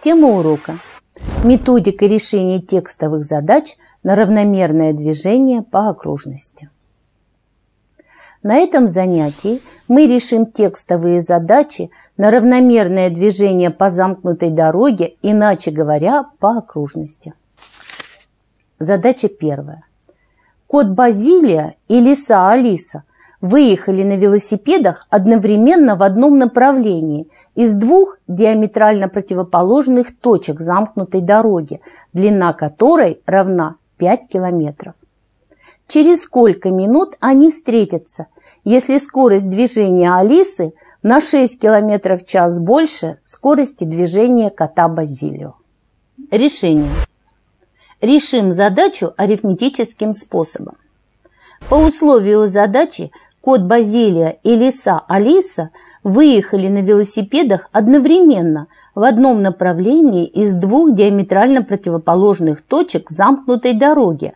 Тема урока. Методика решения текстовых задач на равномерное движение по окружности. На этом занятии мы решим текстовые задачи на равномерное движение по замкнутой дороге, иначе говоря, по окружности. Задача первая. Кот Базилия и лиса Алиса выехали на велосипедах одновременно в одном направлении из двух диаметрально противоположных точек замкнутой дороги, длина которой равна 5 километров. Через сколько минут они встретятся, если скорость движения Алисы на 6 километров в час больше скорости движения кота Базилио? Решение. Решим задачу арифметическим способом. По условию задачи кот Базилия и лиса Алиса выехали на велосипедах одновременно в одном направлении из двух диаметрально противоположных точек замкнутой дороги,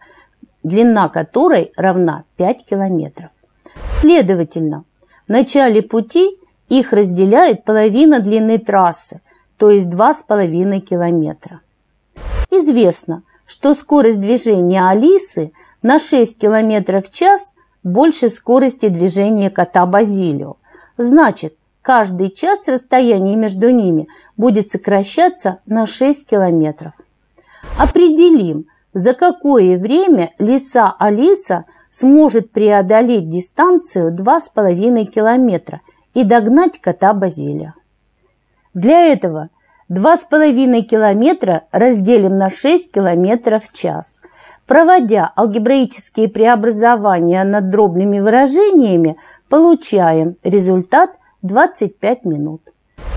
длина которой равна 5 километров. Следовательно, в начале пути их разделяет половина длины трассы, то есть 2,5 километра. Известно, что скорость движения Алисы на 6 км в час – больше скорости движения кота Базилио. Значит, каждый час расстояние между ними будет сокращаться на 6 километров. Определим, за какое время лиса Алиса сможет преодолеть дистанцию 2,5 километра и догнать кота Базилио. Для этого 2,5 километра разделим на 6 километров в час – Проводя алгебраические преобразования над дробными выражениями, получаем результат 25 минут.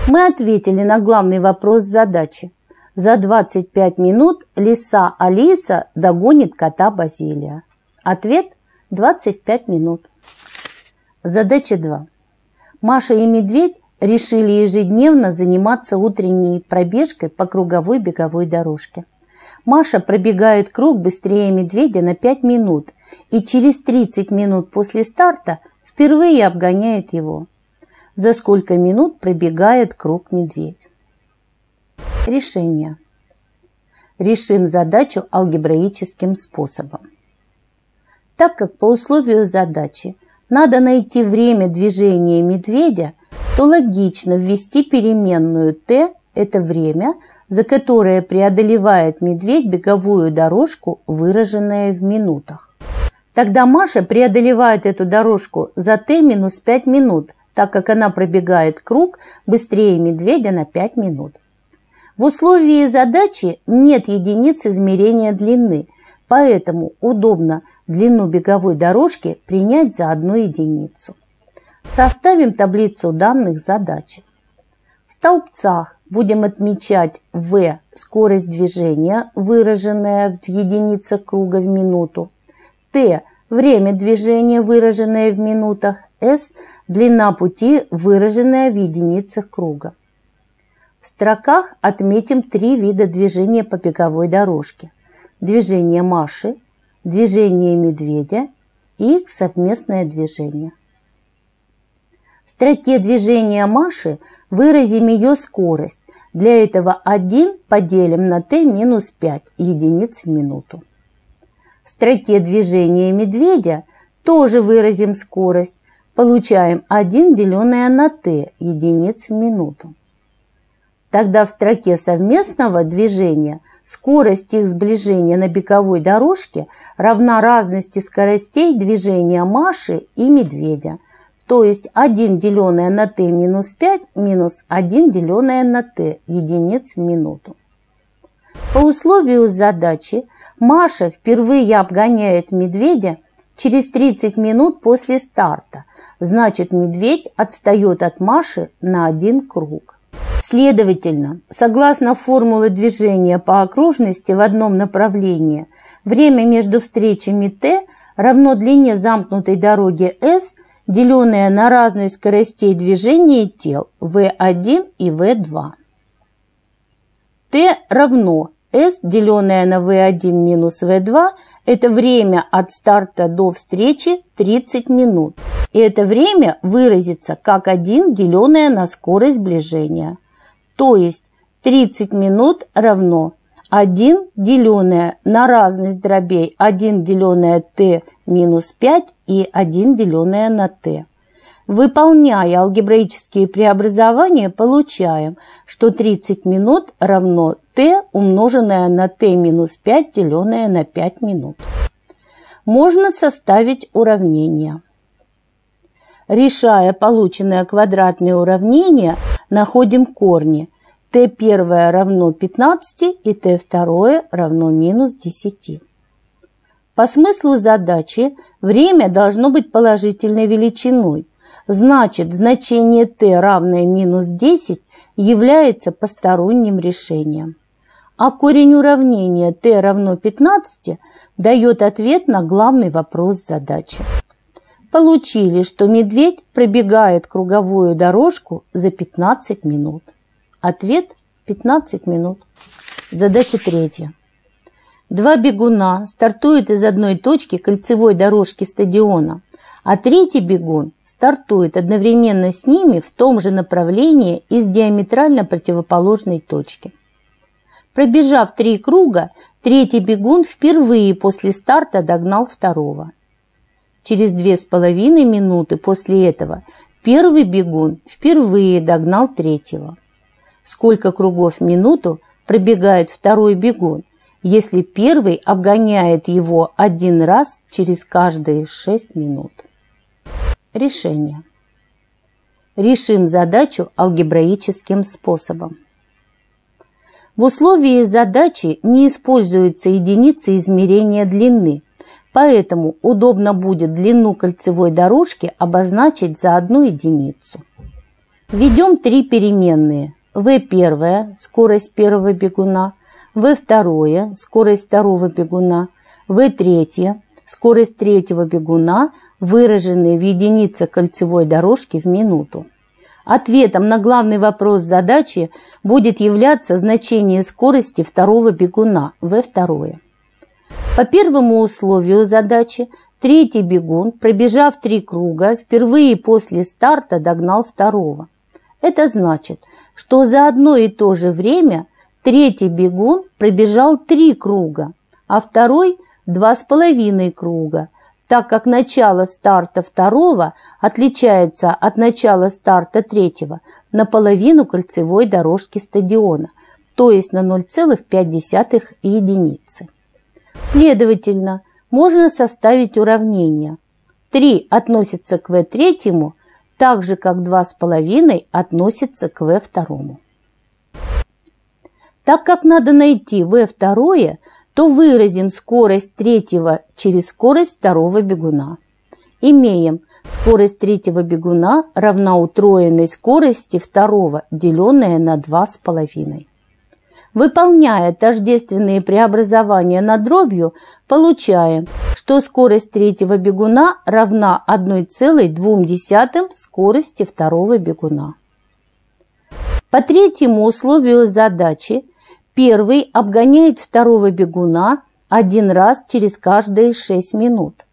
Мы ответили на главный вопрос задачи. За 25 минут лиса Алиса догонит кота Базилия. Ответ – 25 минут. Задача 2. Маша и медведь решили ежедневно заниматься утренней пробежкой по круговой беговой дорожке. Маша пробегает круг быстрее медведя на 5 минут и через 30 минут после старта впервые обгоняет его. За сколько минут пробегает круг медведь? Решение. Решим задачу алгебраическим способом. Так как по условию задачи надо найти время движения медведя, то логично ввести переменную t – это время – за которое преодолевает медведь беговую дорожку, выраженная в минутах. Тогда Маша преодолевает эту дорожку за Т-5 минут, так как она пробегает круг быстрее медведя на 5 минут. В условии задачи нет единиц измерения длины, поэтому удобно длину беговой дорожки принять за одну единицу. Составим таблицу данных задачи. В столбцах Будем отмечать V – скорость движения, выраженная в единицах круга в минуту, T – время движения, выраженное в минутах, S – длина пути, выраженная в единицах круга. В строках отметим три вида движения по беговой дорожке. Движение Маши, движение медведя и их совместное движение. В строке движения Маши выразим ее скорость. Для этого 1 поделим на t минус 5 единиц в минуту. В строке движения медведя тоже выразим скорость. Получаем 1 деленное на t единиц в минуту. Тогда в строке совместного движения скорость их сближения на беговой дорожке равна разности скоростей движения Маши и медведя – то есть 1 деленное на t минус 5 минус 1 деленное на t единиц в минуту. По условию задачи Маша впервые обгоняет медведя через 30 минут после старта. Значит, медведь отстает от Маши на один круг. Следовательно, согласно формуле движения по окружности в одном направлении, время между встречами t равно длине замкнутой дороги s – деленное на разные скоростей движения тел V1 и V2. T равно S, деленное на V1 минус V2, это время от старта до встречи 30 минут. И это время выразится как 1, деленное на скорость сближения. То есть 30 минут равно 1 деленное на разность дробей 1 деленное t минус 5 и 1 деленное на t. Выполняя алгебраические преобразования, получаем, что 30 минут равно t умноженное на t минус 5 деленное на 5 минут. Можно составить уравнение. Решая полученное квадратное уравнение, находим корни t первое равно 15 и t второе равно минус 10. По смыслу задачи время должно быть положительной величиной. Значит, значение t равное минус 10 является посторонним решением. А корень уравнения t равно 15 дает ответ на главный вопрос задачи. Получили, что медведь пробегает круговую дорожку за 15 минут. Ответ – 15 минут. Задача третья. Два бегуна стартуют из одной точки кольцевой дорожки стадиона, а третий бегун стартует одновременно с ними в том же направлении из диаметрально противоположной точки. Пробежав три круга, третий бегун впервые после старта догнал второго. Через две с половиной минуты после этого первый бегун впервые догнал третьего сколько кругов в минуту пробегает второй бегун, если первый обгоняет его один раз через каждые шесть минут. Решение. Решим задачу алгебраическим способом. В условии задачи не используются единицы измерения длины, поэтому удобно будет длину кольцевой дорожки обозначить за одну единицу. Введем три переменные – вы первое – скорость первого бегуна. Вы второе – скорость второго бегуна. Вы третье – скорость третьего бегуна, выраженные в единице кольцевой дорожки в минуту. Ответом на главный вопрос задачи будет являться значение скорости второго бегуна v второе. По первому условию задачи третий бегун, пробежав три круга, впервые после старта догнал второго. Это значит, что за одно и то же время третий бегун пробежал три круга, а второй – два с половиной круга, так как начало старта второго отличается от начала старта третьего на половину кольцевой дорожки стадиона, то есть на 0,5 единицы. Следовательно, можно составить уравнение. 3 относится к В3, так же, как 2,5 относится к v 2 Так как надо найти v 2 то выразим скорость третьего через скорость второго бегуна. Имеем скорость третьего бегуна равна утроенной скорости второго, деленная на 2,5. Выполняя тождественные преобразования над дробью, получаем, что скорость третьего бегуна равна 1,2 скорости второго бегуна. По третьему условию задачи первый обгоняет второго бегуна один раз через каждые 6 минут.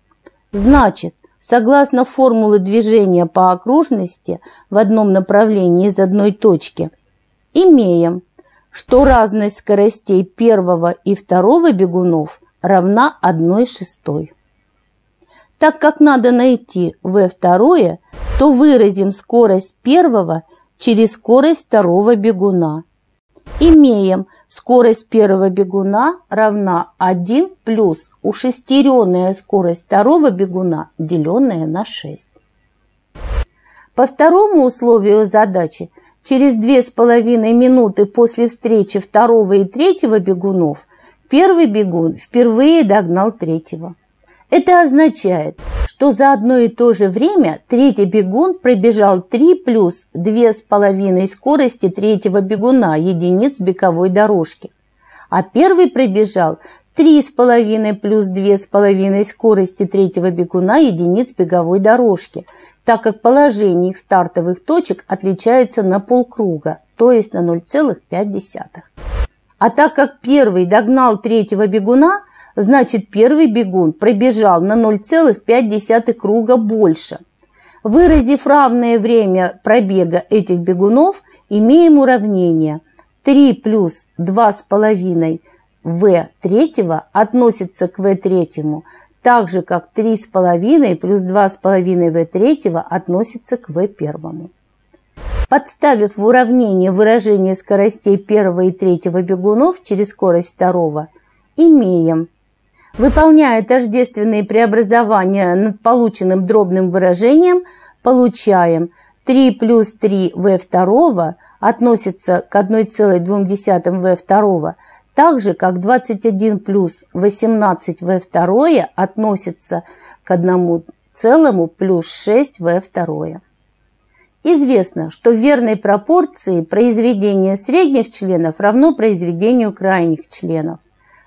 Значит, согласно формуле движения по окружности в одном направлении из одной точки, имеем что разность скоростей первого и второго бегунов равна 1 шестой. Так как надо найти v второе, то выразим скорость первого через скорость второго бегуна. Имеем скорость первого бегуна равна 1 плюс ушестеренная скорость второго бегуна, деленная на 6. По второму условию задачи – Через две с половиной минуты после встречи второго и третьего бегунов первый бегун впервые догнал третьего. Это означает, что за одно и то же время третий бегун пробежал 3 плюс 2,5 скорости третьего бегуна единиц беговой дорожки, а первый пробежал три с половиной плюс две с половиной скорости третьего бегуна единиц беговой дорожки, так как положение их стартовых точек отличается на полкруга, то есть на 0,5. А так как первый догнал третьего бегуна, значит первый бегун пробежал на 0,5 круга больше. Выразив равное время пробега этих бегунов, имеем уравнение 3 плюс 2,5 круга в третьего относится к В третьему, так же как 3,5 плюс 2,5 В третьего относится к В первому. Подставив в уравнение выражение скоростей первого и третьего бегунов через скорость второго, имеем Выполняя тождественные преобразования над полученным дробным выражением, получаем 3 плюс 3 в второго относится к 1,2 в второго так же, как 21 плюс 18 в второе относится к одному целому плюс 6 в второе. Известно, что в верной пропорции произведение средних членов равно произведению крайних членов.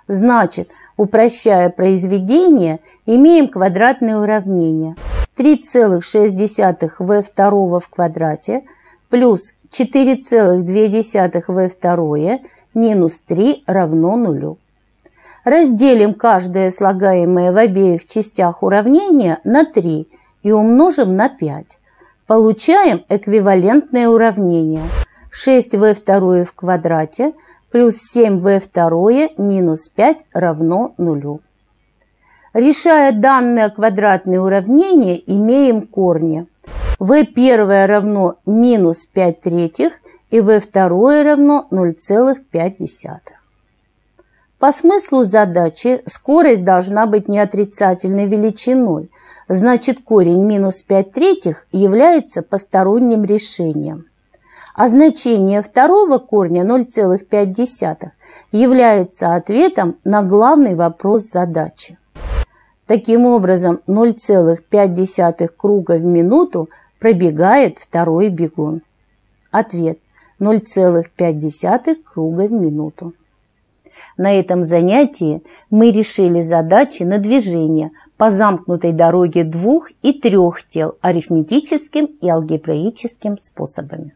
Значит, упрощая произведение, имеем квадратное уравнение. 3,6 в второго в квадрате плюс 4,2 в второе – минус 3 равно нулю. Разделим каждое слагаемое в обеих частях уравнения на 3 и умножим на 5. Получаем эквивалентное уравнение 6v2 в квадрате плюс 7v2 минус 5 равно нулю. Решая данное квадратное уравнение, имеем корни. v1 равно минус 5 третьих и v2 равно 0,5. По смыслу задачи скорость должна быть не отрицательной величиной, значит корень минус 5 третьих является посторонним решением. А значение второго корня 0,5 является ответом на главный вопрос задачи. Таким образом, 0,5 круга в минуту пробегает второй бегун. Ответ – 0,5 круга в минуту. На этом занятии мы решили задачи на движение по замкнутой дороге двух и трех тел арифметическим и алгебраическим способами.